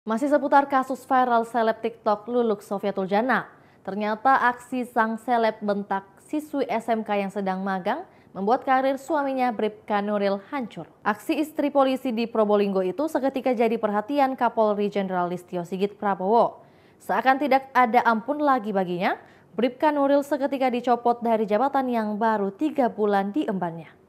Masih seputar kasus viral seleb TikTok Luluk Sofiatul Jana. Ternyata aksi sang seleb bentak siswi SMK yang sedang magang membuat karir suaminya Bribka Nuril hancur. Aksi istri polisi di Probolinggo itu seketika jadi perhatian Kapolri Jenderal Listio Sigit Prabowo. Seakan tidak ada ampun lagi baginya, Bribka Nuril seketika dicopot dari jabatan yang baru tiga bulan diembannya.